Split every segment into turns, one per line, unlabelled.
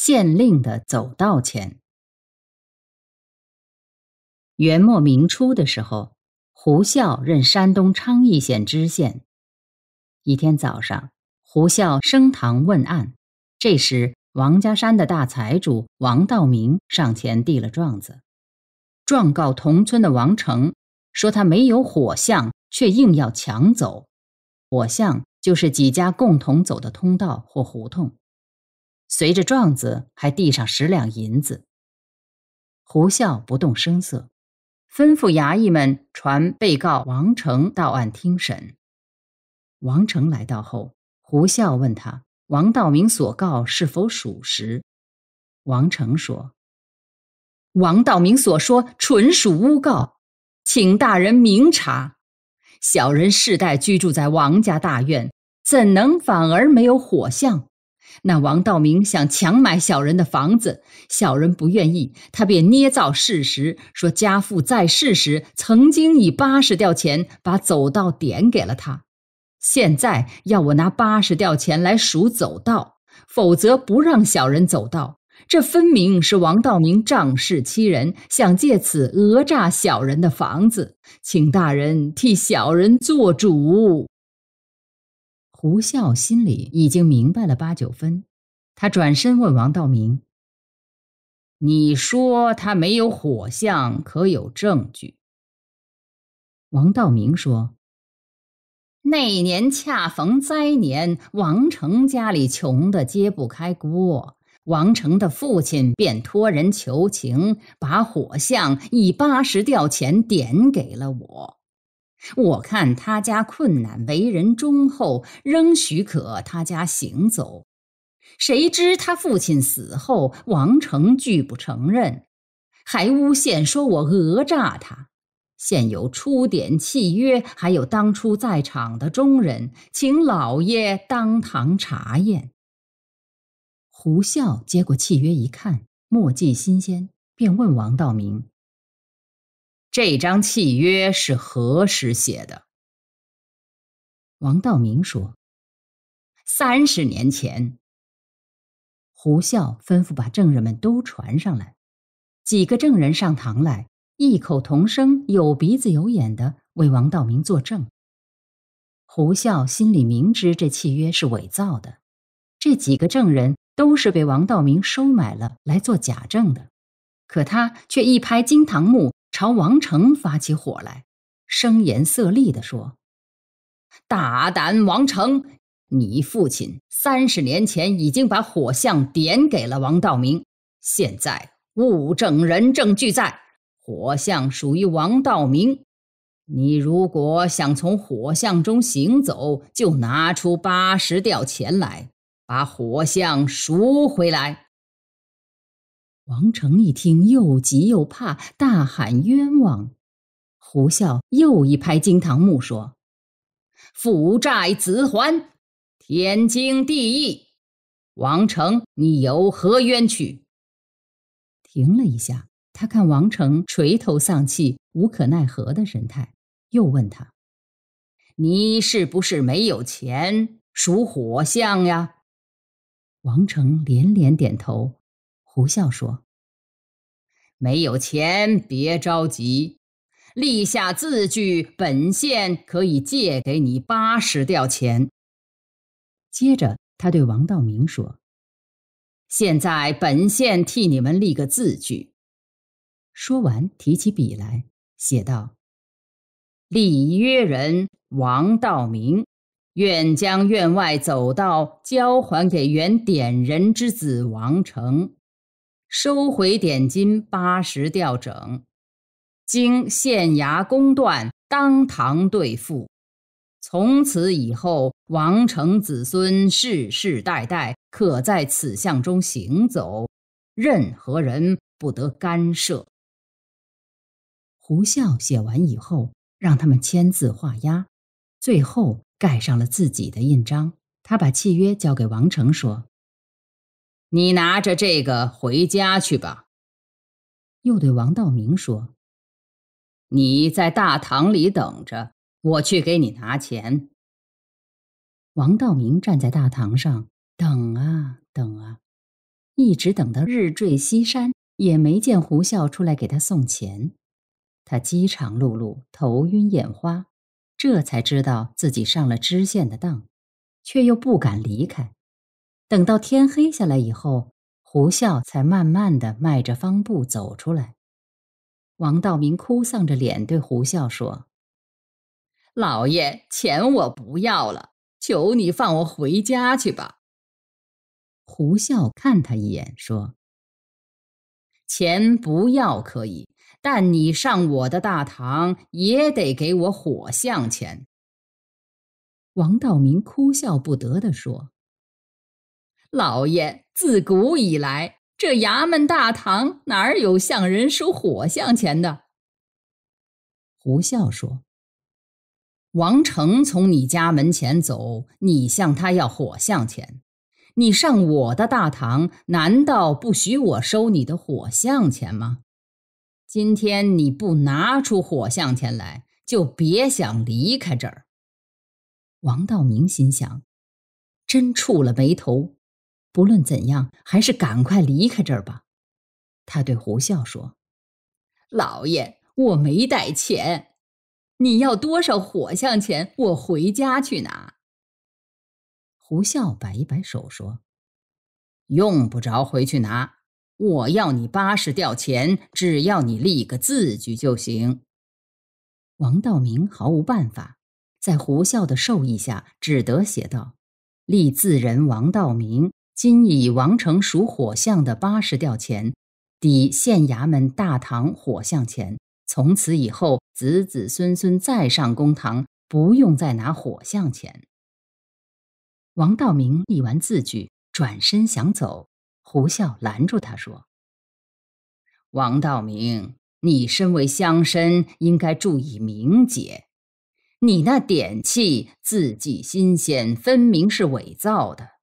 县令的走道前。元
末明初的时候，胡啸任山东昌邑县知县。一天早上，胡啸升堂问案，这时王家山的大财主王道明上前递了状子，状告同村的王成，说他没有火象，却硬要抢走。火象就是几家共同走的通道或胡同。随着状子，还递上十两银子。胡笑不动声色，吩咐衙役们传被告王成到案听审。王成来到后，胡笑问他：“王道明所告是否属实？”王成说：“王道明所说纯属诬告，请大人明察。小人世代居住在王家大院，怎能反而没有火象？”那王道明想强买小人的房子，小人不愿意，他便捏造事实，说家父在世时曾经以八十吊钱把走道点给了他，现在要我拿八十吊钱来赎走道，否则不让小人走道。这分明是王道明仗势欺人，想借此讹诈小人的房子，请大人替小人做主。胡笑心里已经明白了八九分，他转身问王道明：“你说他没有火象，可有证据？”王道明说：“那年恰逢灾年，王成家里穷的揭不开锅，王成的父亲便托人求情，把火象以八十吊钱点给了我。”我看他家困难，为人忠厚，仍许可他家行走。谁知他父亲死后，王成拒不承认，还诬陷说我讹诈他。现有出典契约，还有当初在场的中人，请老爷当堂查验。胡笑接过契约一看，墨迹新鲜，便问王道明。
这张契约是何时写的？
王道明说：“三十年前。”胡啸吩咐把证人们都传上来。几个证人上堂来，异口同声，有鼻子有眼的为王道明作证。胡啸心里明知这契约是伪造的，这几个证人都是被王道明收买了来做假证的，可他却一拍惊堂木。朝王成发起火来，声言色厉地说：“大胆，王成！你父亲三十年前已经把火象点给了王道明，现在物证人证俱在，火象属于王道明。你如果想从火象中行走，就拿出八十吊钱来，把火象赎回来。”王成一听，又急又怕，大喊：“冤枉！”胡啸又一拍惊堂木，说：“父债子还，天经地义。王成，你有何冤屈？”停了一下，他看王成垂头丧气、无可奈何的神态，又问他：“你是不是没有钱，属火相呀？”王成连连点头。胡笑说：“没有钱，别着急，立下字据。本县可以借给你八十吊钱。”接着，他对王道明说：“现在，本县替你们立个字据。”说完，提起笔来写道：“立约人王道明，愿将院外走道交还给原点人之子王成。”收回点金八十吊整，经县衙公断，当堂兑付。从此以后，王成子孙世世代代可在此巷中行走，任何人不得干涉。胡笑写完以后，让他们签字画押，最后盖上了自己的印章。他把契约交给王成，说。你拿着这个回家去吧。又对王道明说：“你在大堂里等着，我去给你拿钱。”王道明站在大堂上等啊等啊，一直等到日坠西山，也没见胡笑出来给他送钱。他饥肠辘辘，头晕眼花，这才知道自己上了知县的当，却又不敢离开。等到天黑下来以后，胡笑才慢慢的迈着方步走出来。王道明哭丧着脸对胡笑说：“老爷，钱我不要了，求你放我回家去吧。”胡笑看他一眼说：“钱不要可以，但你上我的大堂也得给我火象钱。”王道明哭笑不得地说。老爷，自古以来，这衙门大堂哪儿有向人收火像钱的？胡笑说：“王成从你家门前走，你向他要火像钱；你上我的大堂，难道不许我收你的火像钱吗？今天你不拿出火像钱来，就别想离开这儿。”王道明心想：“真触了霉头。”不论怎样，还是赶快离开这儿吧。他对胡笑说：“老爷，我没带钱，你要多少火象钱，我回家去拿。”胡笑摆一摆手说：“用不着回去拿，我要你八十吊钱，只要你立个字据就行。”王道明毫无办法，在胡啸的授意下，只得写道：“立字人王道明。”今以王成属火象的八十吊钱，抵县衙门大堂火象钱。从此以后，子子孙孙再上公堂，不用再拿火象钱。王道明立完字据，转身想走，胡笑拦住他说：“王道明，你身为乡绅，应该注意名节。你那点气，字迹新鲜，分明是伪造的。”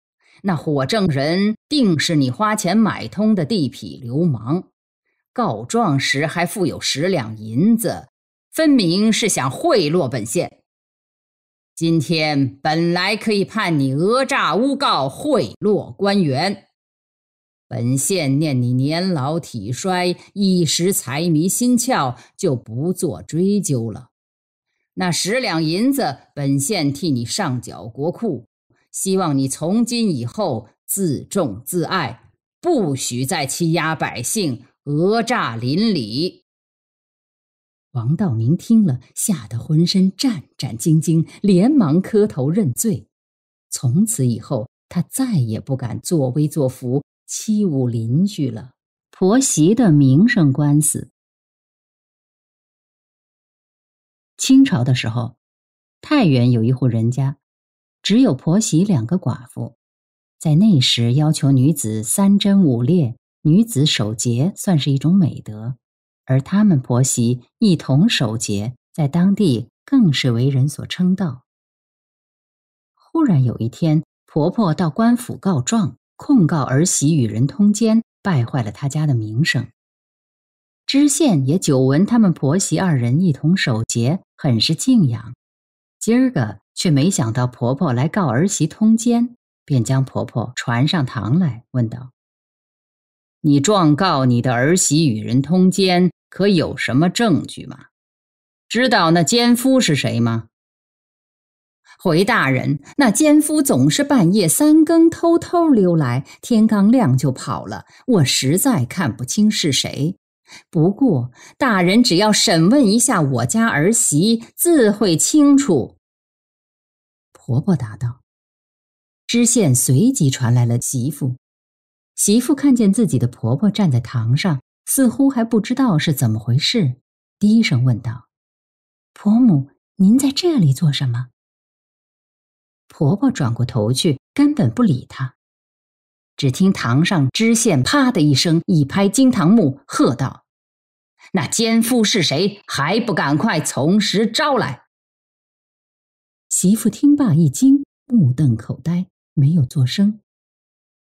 那火证人定是你花钱买通的地痞流氓，告状时还附有十两银子，分明是想贿赂本县。今天本来可以判你讹诈、诬告、贿赂官员，本县念你年老体衰，一时财迷心窍，就不做追究了。那十两银子，本县替你上缴国库。希望你从今以后自重自爱，不许再欺压百姓、讹诈邻里。王道明听了，吓得浑身战战兢兢，连忙磕头认罪。从此以后，他再也不敢作威作福、欺侮邻居了。婆媳的名声官司，清朝的时候，太原有一户人家。只有婆媳两个寡妇，在那时要求女子三贞五烈，女子守节算是一种美德，而他们婆媳一同守节，在当地更是为人所称道。忽然有一天，婆婆到官府告状，控告儿媳与人通奸，败坏了她家的名声。知县也久闻他们婆媳二人一同守节，很是敬仰。今儿个却没想到婆婆来告儿媳通奸，便将婆婆传上堂来，问道：“你状告你的儿媳与人通奸，可有什么证据吗？知道那奸夫是谁吗？”回大人，那奸夫总是半夜三更偷偷溜来，天刚亮就跑了，我实在看不清是谁。不过大人只要审问一下我家儿媳，自会清楚。婆婆答道：“知县随即传来了媳妇。媳妇看见自己的婆婆站在堂上，似乎还不知道是怎么回事，低声问道：‘婆母，您在这里做什么？’”婆婆转过头去，根本不理她。只听堂上知县啪的一声一拍惊堂木，喝道：“那奸夫是谁？还不赶快从实招来！”媳妇听罢一惊，目瞪口呆，没有作声。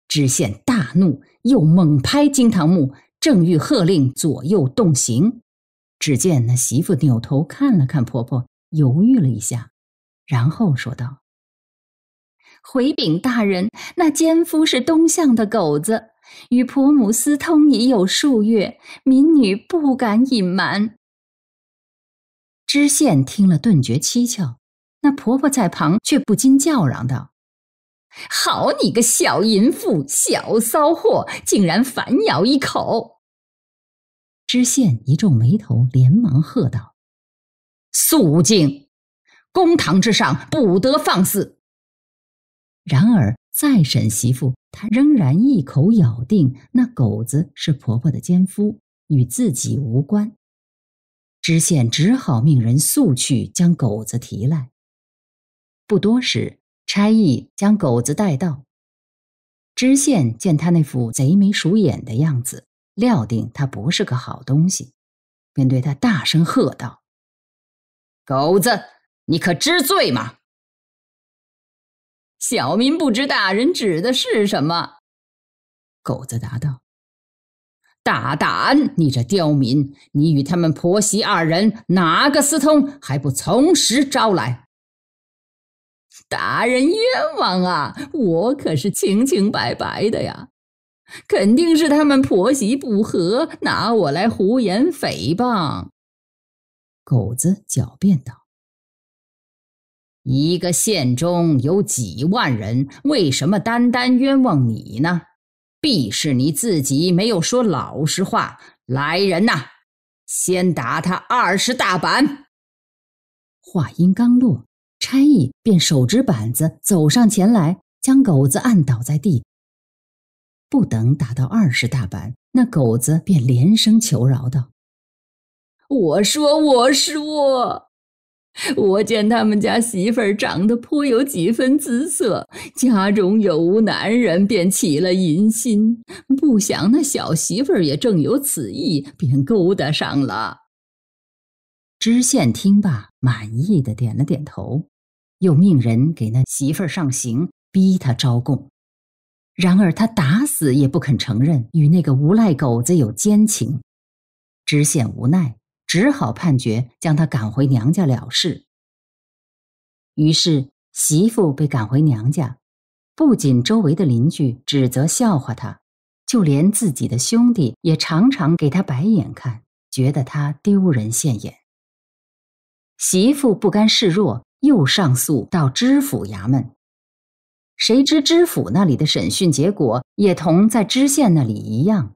知县大怒，又猛拍惊堂木，正欲喝令左右动刑，只见那媳妇扭头看了看婆婆，犹豫了一下，然后说道：“回禀大人，那奸夫是东巷的狗子，与婆母私通已有数月，民女不敢隐瞒。”知县听了，顿觉蹊跷。那婆婆在旁，却不禁叫嚷道：“好你个小淫妇、小骚货，竟然反咬一口！”知县一皱眉头，连忙喝道：“肃静！公堂之上不得放肆！”然而再审媳妇，她仍然一口咬定那狗子是婆婆的奸夫，与自己无关。知县只好命人速去将狗子提来。不多时，差役将狗子带到。知县见他那副贼眉鼠眼的样子，料定他不是个好东西，便对他大声喝
道：“狗子，你可知罪吗？”“
小民不知大人指的是什么。”狗子答道。“大胆！你这刁民，你与他们婆媳二人哪个私通？还不从实招来！”大人冤枉啊！我可是清清白白的呀，肯定是他们婆媳不和，拿我来胡言诽谤。狗子狡辩道：“一个县中有几万人，为什么单单冤枉你呢？必是你自己没有说老实话。”来人呐，先打他二十大板。话音刚落。差役便手执板子走上前来，将狗子按倒在地。不等打到二十大板，那狗子便连声求饶道：“我说，我说，我见他们家媳妇长得颇有几分姿色，家中有无男人，便起了淫心。不想那小媳妇也正有此意，便勾搭上了。”知县听罢，满意的点了点头，又命人给那媳妇上刑，逼他招供。然而他打死也不肯承认与那个无赖狗子有奸情。知县无奈，只好判决将他赶回娘家了事。于是媳妇被赶回娘家，不仅周围的邻居指责笑话他，就连自己的兄弟也常常给他白眼看，觉得他丢人现眼。媳妇不甘示弱，又上诉到知府衙门。谁知知府那里的审讯结果也同在知县那里一样。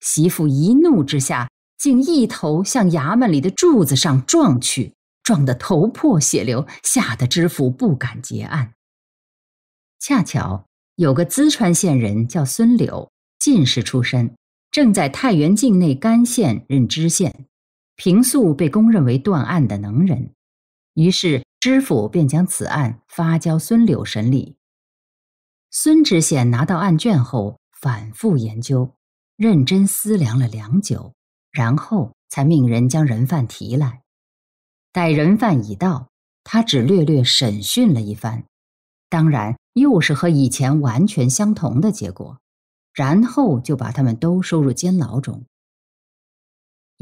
媳妇一怒之下，竟一头向衙门里的柱子上撞去，撞得头破血流，吓得知府不敢结案。恰巧有个淄川县人叫孙柳，进士出身，正在太原境内甘县任知县。平素被公认为断案的能人，于是知府便将此案发交孙柳审理。孙知县拿到案卷后，反复研究，认真思量了良久，然后才命人将人犯提来。待人犯已到，他只略略审讯了一番，当然又是和以前完全相同的结果，然后就把他们都收入监牢中。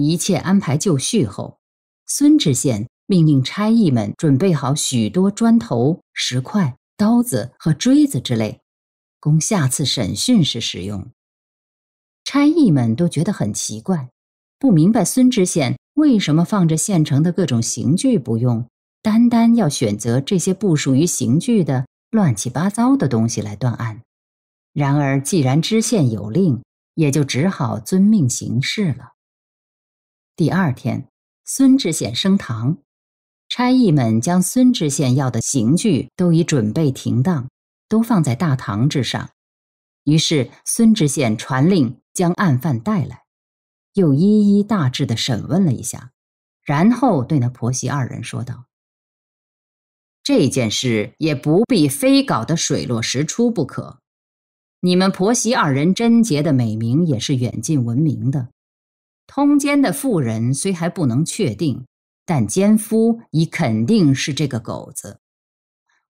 一切安排就绪后，孙知县命令差役们准备好许多砖头、石块、刀子和锥子之类，供下次审讯时使用。差役们都觉得很奇怪，不明白孙知县为什么放着现成的各种刑具不用，单单要选择这些不属于刑具的乱七八糟的东西来断案。然而，既然知县有令，也就只好遵命行事了。第二天，孙知县升堂，差役们将孙知县要的刑具都已准备停当，都放在大堂之上。于是孙知县传令将案犯带来，又一一大致的审问了一下，然后对那婆媳二人说道：“这件事也不必非搞得水落石出不可，你们婆媳二人贞洁的美名也是远近闻名的。”通奸的妇人虽还不能确定，但奸夫已肯定是这个狗子。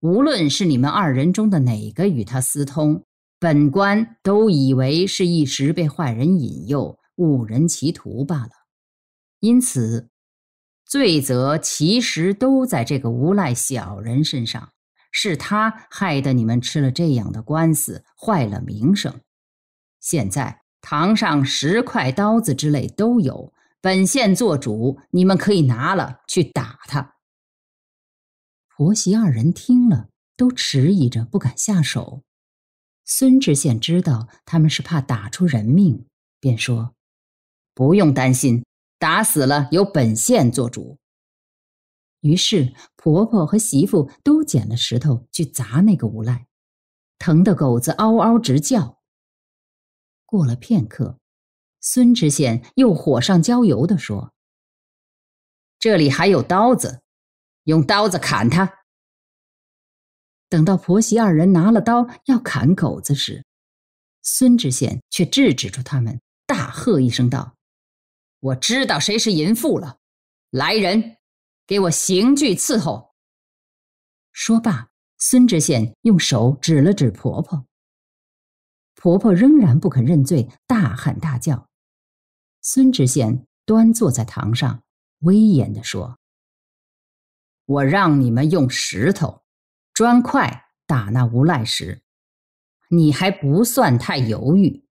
无论是你们二人中的哪个与他私通，本官都以为是一时被坏人引诱，误人歧途罢了。因此，罪责其实都在这个无赖小人身上，是他害得你们吃了这样的官司，坏了名声。现在。堂上十块、刀子之类都有，本县做主，你们可以拿了去打他。婆媳二人听了，都迟疑着不敢下手。孙知县知道他们是怕打出人命，便说：“不用担心，打死了由本县做主。”于是婆婆和媳妇都捡了石头去砸那个无赖，疼得狗子嗷嗷直叫。过了片
刻，孙知县又火上浇油地说：“
这里还有刀子，用刀子砍他。”等到婆媳二人拿了刀要砍狗子时，孙知县却制止住他们，大喝一声道：“我知道谁是淫妇了！来
人，给我刑具伺候！”
说罢，孙知县用手指了指婆婆。婆婆仍然不肯认罪，大喊大叫。孙知县端坐在堂上，威严地说：“我让你们用石头、砖块打那无赖时，你还不算太犹豫，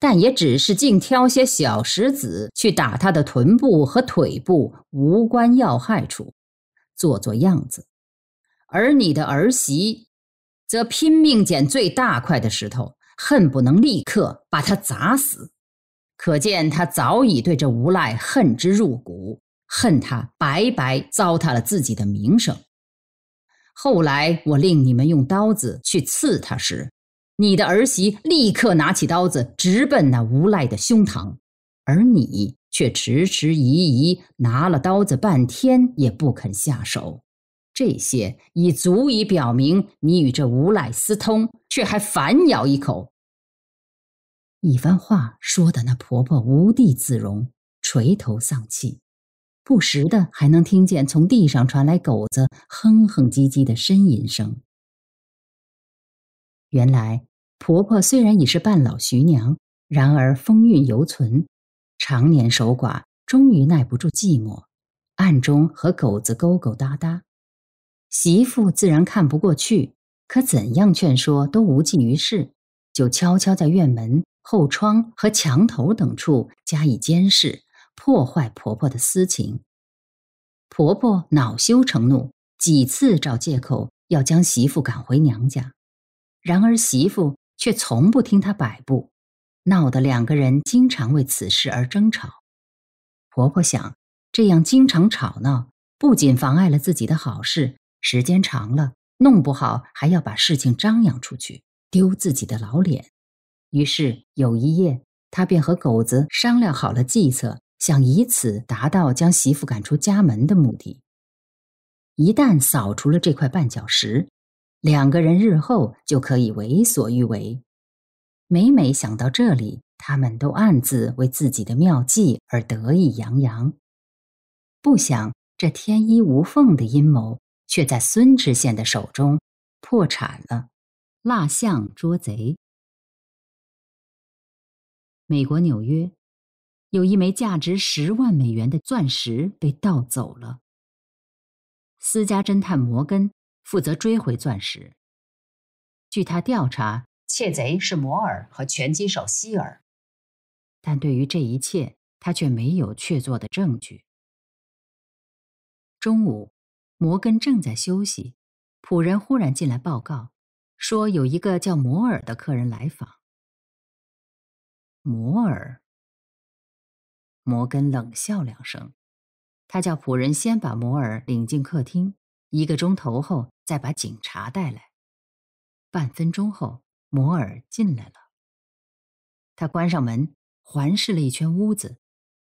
但也只是净挑些小石子去打他的臀部和腿部无关要害处，做做样子。而你的儿媳，则拼命捡最大块的石头。”恨不能立刻把他砸死，可见他早已对这无赖恨之入骨，恨他白白糟蹋了自己的名声。后来我令你们用刀子去刺他时，你的儿媳立刻拿起刀子直奔那无赖的胸膛，而你却迟迟疑疑，拿了刀子半天也不肯下手。这些已足以表明你与这无赖私通，却还反咬一口。一番话说的那婆婆无地自容，垂头丧气，不时的还能听见从地上传来狗子哼哼唧唧的呻吟声。原来婆婆虽然已是半老徐娘，然而风韵犹存，常年守寡，终于耐不住寂寞，暗中和狗子勾勾搭搭。媳妇自然看不过去，可怎样劝说都无济于事，就悄悄在院门、后窗和墙头等处加以监视，破坏婆婆的私情。婆婆恼羞成怒，几次找借口要将媳妇赶回娘家，然而媳妇却从不听她摆布，闹得两个人经常为此事而争吵。婆婆想，这样经常吵闹，不仅妨碍了自己的好事。时间长了，弄不好还要把事情张扬出去，丢自己的老脸。于是有一夜，他便和狗子商量好了计策，想以此达到将媳妇赶出家门的目的。一旦扫除了这块绊脚石，两个人日后就可以为所欲为。每每想到这里，他们都暗自为自己的妙计而得意洋洋。不想这天衣无缝的阴谋。却在孙知县的手中破产
了。蜡像捉贼。美
国纽约有一枚价值十万美元的钻石被盗走了。私家侦探摩根负责追回钻石。据他调查，窃贼是摩尔和拳击手希尔，但对于这一切，他却没有确凿的证据。中午。摩根正在休息，仆人忽然进来报告，
说有一个叫摩尔的客人来访。摩
尔。摩根冷笑两声，他叫仆人先把摩尔领进客厅，一个钟头后再把警察带来。半分钟后，摩尔进来了。他关上门，环视了一圈屋子，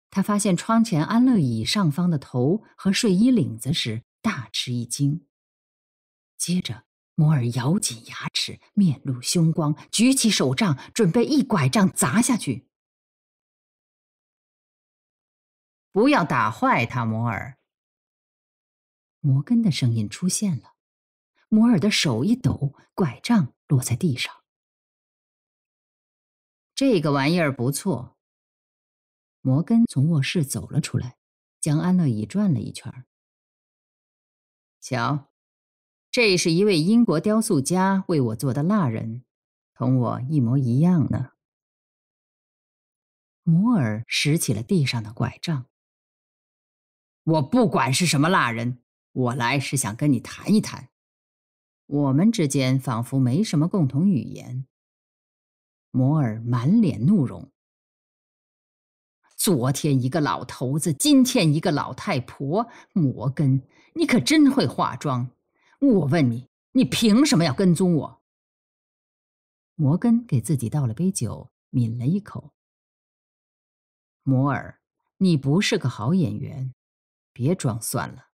他发现窗前安乐椅上方的头和睡衣领子时。大吃一惊，接着摩尔咬紧牙齿，面露凶光，举起手杖，准备一拐杖砸下去。不要打坏它，摩尔。
摩根的声音出现了，摩尔的手一抖，
拐杖落在地上。这个玩意儿不错。摩根从卧室走了出来，将安乐椅转了一
圈。瞧，这是一位英国雕塑家
为我做的蜡人，同我一模一样呢。摩尔拾起了地上的拐杖。我不管是什么蜡人，我来是想跟你谈一谈。我们之间仿佛没什么共同语言。摩尔满脸怒容。昨天一个老头子，今天一个老太婆。摩根，你可真会化妆。我问你，你凭什么要跟踪我？摩根给自己倒了杯酒，抿了一口。
摩尔，你不是个好演员，别装
蒜了。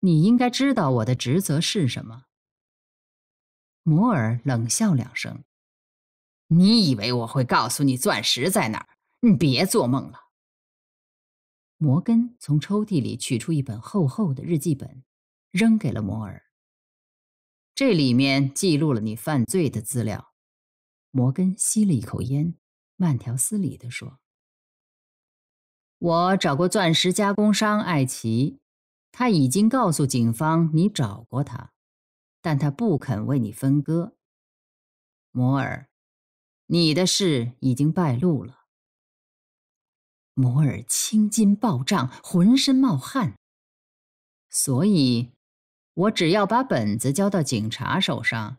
你应该知道我的职责是什么。摩尔冷笑两声，你以为我会告诉你钻石在哪儿？你别做梦了。摩根从抽屉里取出一本厚厚的日记本，扔给了摩尔。这里面记录了你犯罪的资料。摩根吸了一口烟，慢条斯理地说：“我找过钻石加工商艾奇，他已经告诉警方你找过他，但他不肯为你分割。摩尔，你的事已经败露了。”摩尔青筋暴胀，浑身冒汗。所以，我只要把本子交到警察手上，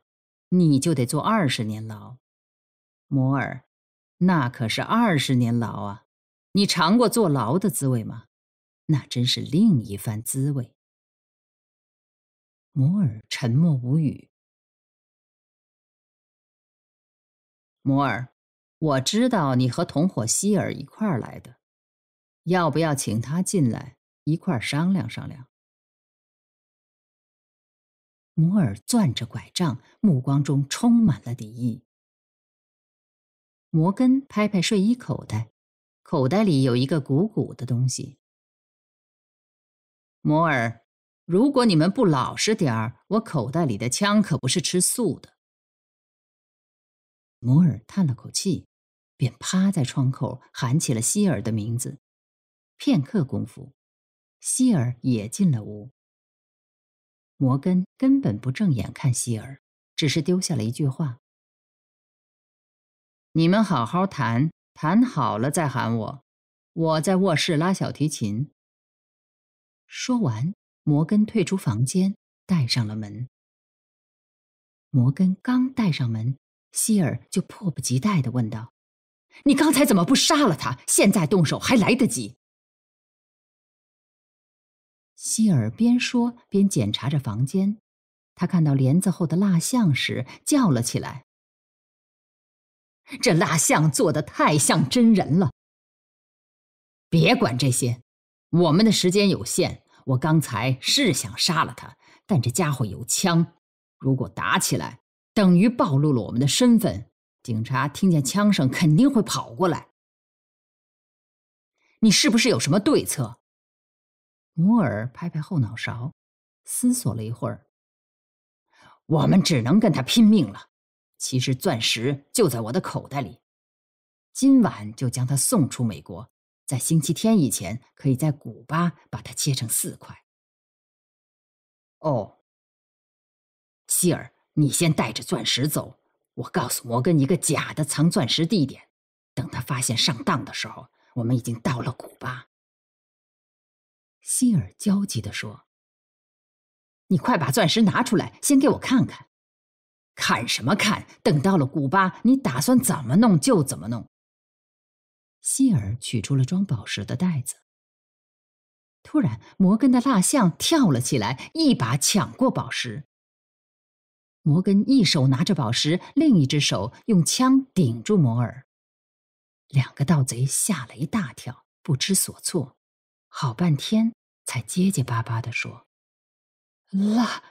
你就得坐二十年牢。摩尔，那可是二十年牢啊！你尝过坐牢的滋味吗？那真是另一番滋味。摩尔沉默无语。
摩尔，我知道你和同伙希尔一块来的。要不要请他进来一块儿商量商量？摩尔攥着拐杖，目光中充满了敌意。摩根拍拍睡衣口
袋，口袋里有一个鼓鼓的东西。摩尔，如果你们不老实点儿，我口袋里的枪可不是吃素的。摩尔叹了口气，便趴在窗口喊起了希尔的名字。片刻功夫，希尔也进了屋。摩根根本不正眼看希尔，只是丢
下了一句话：“你们好好谈谈好了，再喊我，我在卧室拉小提琴。”说完，
摩根退出房间，带上了门。摩根刚带上门，希尔就迫不及待地问道：“你刚才怎么不杀了他？现在动手还来得及。”希尔边说边检查着房间，他看到帘子后的蜡像时叫了起来：“这蜡像做的太像真人了！”别管这些，我们的时间有限。我刚才是想杀了他，但这家伙有枪。如果打起来，等于暴露了我们的身份，警察听见枪声肯定会跑过来。你是不是有什么对策？摩尔拍拍后脑勺，思索了一会儿。我们只能跟他拼命了。其实钻石就在我的口袋里，今晚就将它送出美国，在星期天以前可以在古巴把它切成四块。哦，希尔，你先带着钻石走，我告诉摩根一个假的藏钻石地点，等他发现上当的时候，我们已经到了古巴。希尔焦急地
说：“你快把钻石拿出来，先给我看看。看
什么看？等到了古巴，你打算怎么弄就怎么弄。”希尔取出了装宝石的袋子。突然，摩根的蜡像跳了起来，一把抢过宝石。摩根一手拿着宝石，另一只手用枪顶住摩尔。两个盗贼吓了一大跳，不知所措。好半天才结结巴巴地说：“蜡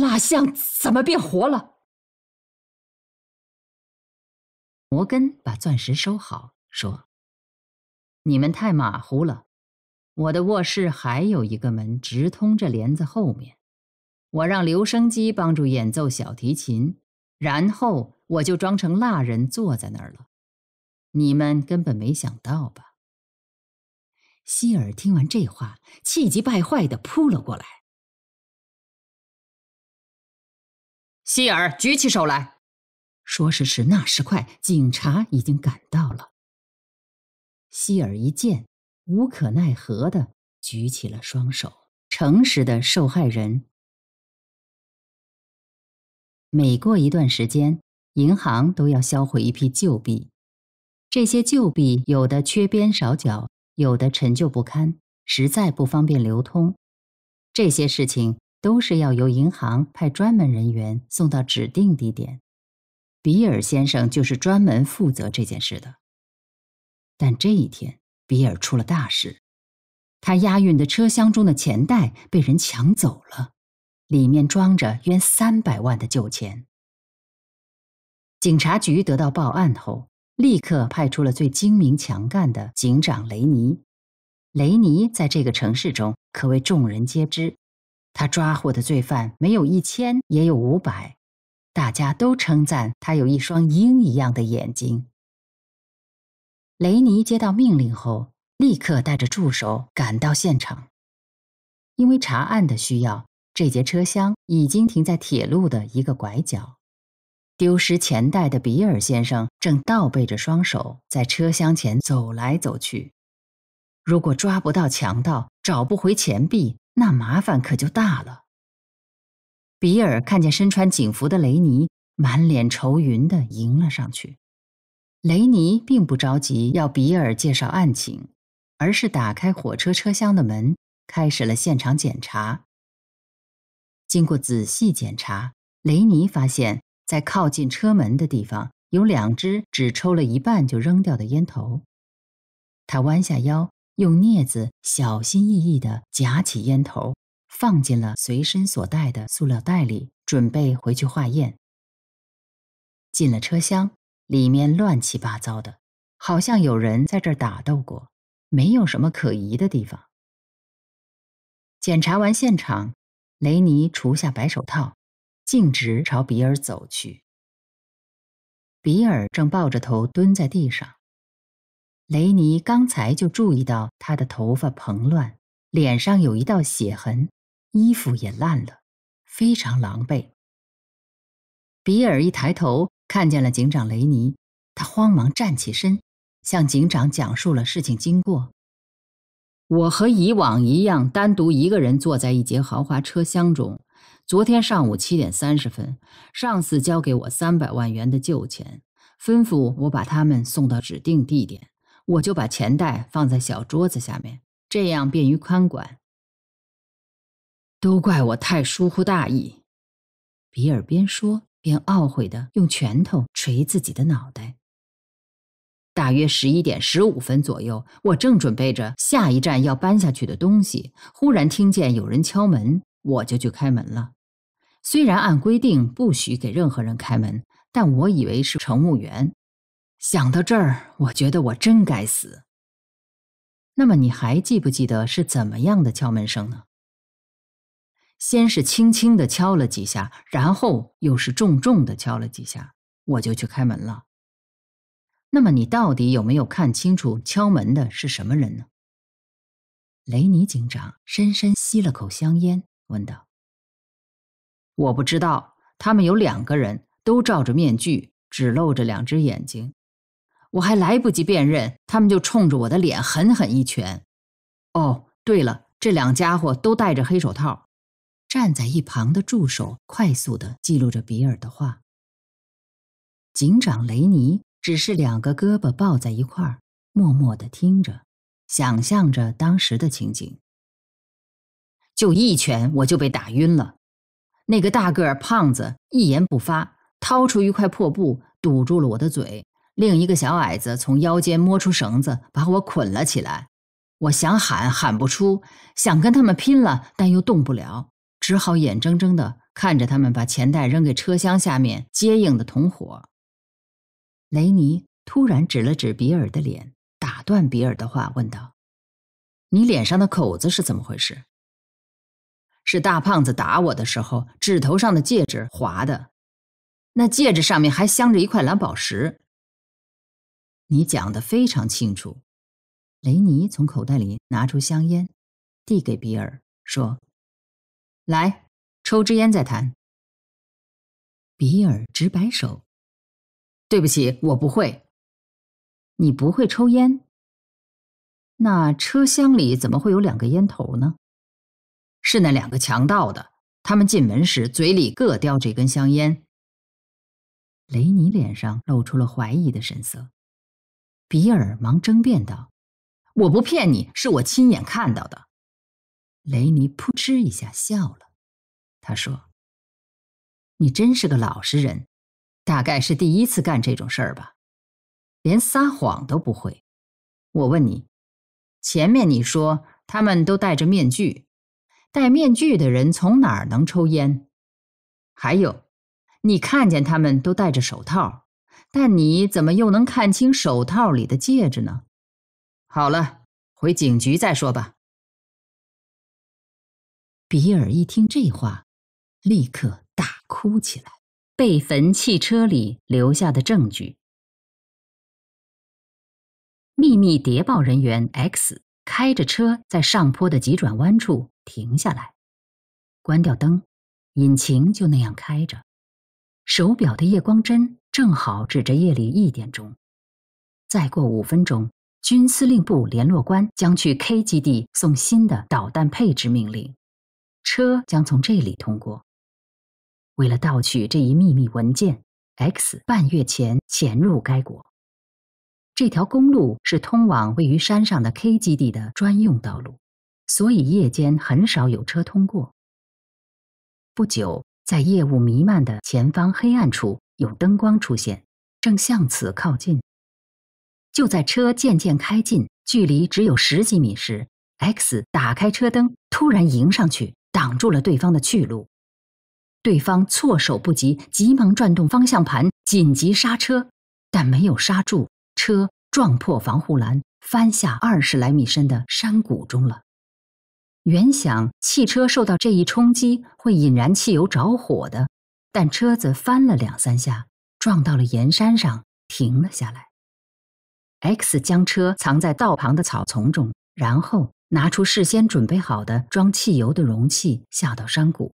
蜡像怎么变
活了？”摩根把钻石收
好，说：“你们太马虎了。我的卧室还有一个门直通这帘子后面。我让留声机帮助演奏小提琴，然后我就装成蜡人坐在那儿了。你们根本没想到吧？”希尔听完这话，气
急败坏的扑了过来。希
尔举起手来，说：“是迟，那时快，警察已经赶到了。”希尔一见，无可奈何的举起了
双手，诚实的受害人。
每过一段时间，银行都要销毁一批旧币，这些旧币有的缺边少角。有的陈旧不堪，实在不方便流通。这些事情都是要由银行派专门人员送到指定地点。比尔先生就是专门负责这件事的。但这一天，比尔出了大事，他押运的车厢中的钱袋被人抢走了，里面装着约三百万的旧钱。警察局得到报案后。立刻派出了最精明强干的警长雷尼。雷尼在这个城市中可谓众人皆知，他抓获的罪犯没有一千也有五百，大家都称赞他有一双鹰一样的眼睛。雷尼接到命令后，立刻带着助手赶到现场，因为查案的需要，这节车厢已经停在铁路的一个拐角。丢失钱袋的比尔先生正倒背着双手在车厢前走来走去。如果抓不到强盗，找不回钱币，那麻烦可就大了。比尔看见身穿警服的雷尼，满脸愁云的迎了上去。雷尼并不着急要比尔介绍案情，而是打开火车车厢的门，开始了现场检查。经过仔细检查，雷尼发现。在靠近车门的地方，有两只只抽了一半就扔掉的烟头。他弯下腰，用镊子小心翼翼地夹起烟头，放进了随身所带的塑料袋里，准备回去化验。进了车厢，里面乱七八糟的，好像有人在这儿打斗过，没有什么可疑的地方。检查完现场，雷尼除下白手套。径直朝比尔走去。比尔正抱着头蹲在地上。雷尼刚才就注意到他的头发蓬乱，脸上有一道血痕，衣服也烂了，非常狼狈。比尔一抬头看见了警长雷尼，他慌忙站起身，向警长讲述了事情经过。我和以往一样，单独一个人坐在一节豪华车厢中。昨天上午七点三十分，上司交给我三百万元的旧钱，吩咐我把他们送到指定地点，我就把钱袋放在小桌子下面，这样便于看管。都怪我太疏忽大意。比尔边说边懊悔的用拳头捶自己的脑袋。大约十一点十五分左右，我正准备着下一站要搬下去的东西，忽然听见有人敲门。我就去开门了。虽然按规定不许给任何人开门，但我以为是乘务员。想到这儿，我觉得我真该死。那么你还记不记得是怎么样的敲门声呢？先是轻轻的敲了几下，然后又是重重的敲了几下。我就去开门了。那么你到底有没有看清楚敲门的是什么人呢？雷尼警长深深吸了口香烟。问道：“我不知道，他们有两个人，都罩着面具，只露着两只眼睛。我还来不及辨认，他们就冲着我的脸狠狠一拳。哦，对了，这两家伙都戴着黑手套。”站在一旁的助手快速地记录着比尔的话。警长雷尼只是两个胳膊抱在一块儿，默默地听着，想象着当时的情景。就一拳，我就被打晕了。那个大个儿胖子一言不发，掏出一块破布堵住了我的嘴。另一个小矮子从腰间摸出绳子，把我捆了起来。我想喊，喊不出；想跟他们拼了，但又动不了，只好眼睁睁的看着他们把钱袋扔给车厢下面接应的同伙。雷尼突然指了指比尔的脸，打断比尔的话，问道：“你脸上的口子是怎么回事？”是大胖子打我的时候，指头上的戒指划的，那戒指上面还镶着一块蓝宝石。你讲得非常清楚。雷尼从口袋里拿出香烟，递给比尔，
说：“来，抽支烟再谈。”比尔直摆手：“对不起，我不会。你不
会抽烟，那车厢里怎么会有两个烟头呢？”是那两个强盗的。他们进门时嘴里各叼着一根香烟。雷尼脸上露出了怀疑的神色，比
尔忙争辩道：“我不骗你，是我亲眼看到的。”
雷尼噗嗤一下笑了，他说：“你真是个老实人，大概是第一次干这种事儿吧，连撒谎都不会。”我问你，前面你说他们都戴着面具。戴面具的人从哪儿能抽烟？还有，你看见他们都戴着手套，但你怎么又能看清手套里的戒指呢？好了，回警局再说吧。
比尔一听这话，立刻大哭起来。
被焚汽车里留下的证据。秘密谍报人员 X 开着车在上坡的急转弯处。停下来，关掉灯，引擎就那样开着。手表的夜光针正好指着夜里一点钟。再过五分钟，军司令部联络官将去 K 基地送新的导弹配置命令，车将从这里通过。为了盗取这一秘密文件，X 半月前潜入该国。这条公路是通往位于山上的 K 基地的专用道路。所以夜间很少有车通过。不久，在夜雾弥漫的前方黑暗处，有灯光出现，正向此靠近。就在车渐渐开近，距离只有十几米时，X 打开车灯，突然迎上去，挡住了对方的去路。对方措手不及，急忙转动方向盘，紧急刹车，但没有刹住，车撞破防护栏，翻下二十来米深的山谷中了。原想汽车受到这一冲击会引燃汽油着火的，但车子翻了两三下，撞到了岩山上，停了下来。X 将车藏在道旁的草丛中，然后拿出事先准备好的装汽油的容器，下到山谷。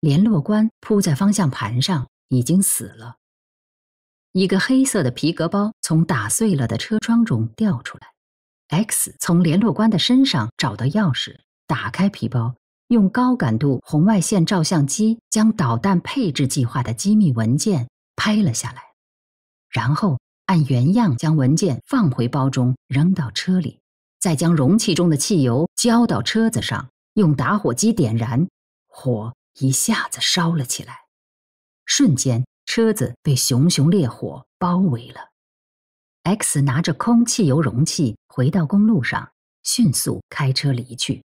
联络官扑在方向盘上，已经死了。一个黑色的皮革包从打碎了的车窗中掉出来。X 从联络官的身上找到钥匙。打开皮包，用高感度红外线照相机将导弹配置计划的机密文件拍了下来，然后按原样将文件放回包中，扔到车里，再将容器中的汽油浇到车子上，用打火机点燃，火一下子烧了起来，瞬间车子被熊熊烈火包围了。X 拿着空汽油容器回到公路上，迅速开车离去。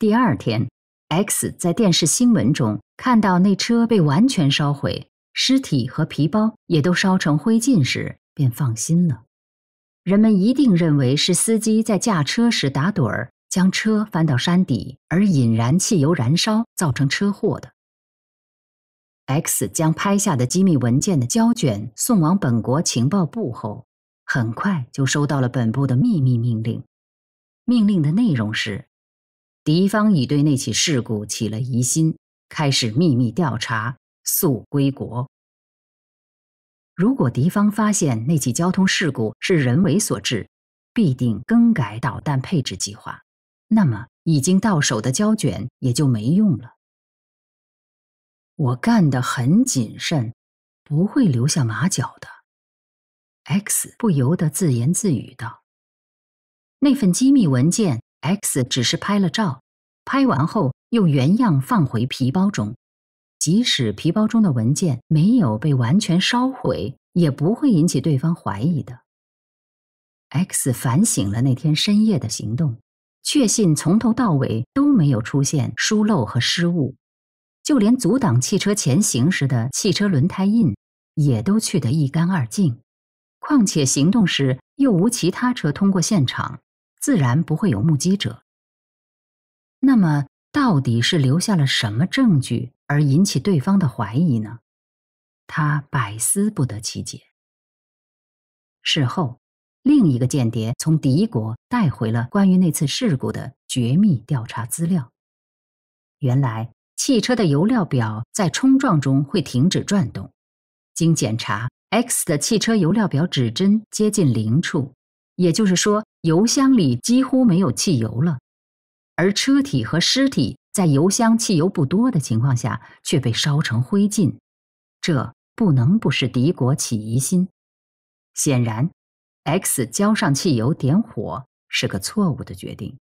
第二天，X 在电视新闻中看到那车被完全烧毁，尸体和皮包也都烧成灰烬时，便放心了。人们一定认为是司机在驾车时打盹儿，将车翻到山底而引燃汽油燃烧，造成车祸的。X 将拍下的机密文件的胶卷送往本国情报部后，很快就收到了本部的秘密命令，命令的内容是。敌方已对那起事故起了疑心，开始秘密调查。速归国。如果敌方发现那起交通事故是人为所致，必定更改导弹配置计划，那么已经到手的胶卷也就没用了。我干得很谨慎，不会留下马脚的。X 不由得自言自语道：“那份机密文件。” X 只是拍了照，拍完后又原样放回皮包中。即使皮包中的文件没有被完全烧毁，也不会引起对方怀疑的。X 反省了那天深夜的行动，确信从头到尾都没有出现疏漏和失误，就连阻挡汽车前行时的汽车轮胎印也都去得一干二净。况且行动时又无其他车通过现场。自然不会有目击者。那么，到底是留下了什么证据而引起对方的怀疑呢？他百思不得其解。事后，另一个间谍从敌国带回了关于那次事故的绝密调查资料。原来，汽车的油料表在冲撞中会停止转动。经检查，X 的汽车油料表指针接近零处，也就是说。油箱里几乎没有汽油了，而车体和尸体在油箱汽油不多的情况下却被烧成灰烬，这不能不使敌国起疑心。显然
，X 浇上汽油点火是个错误的决定。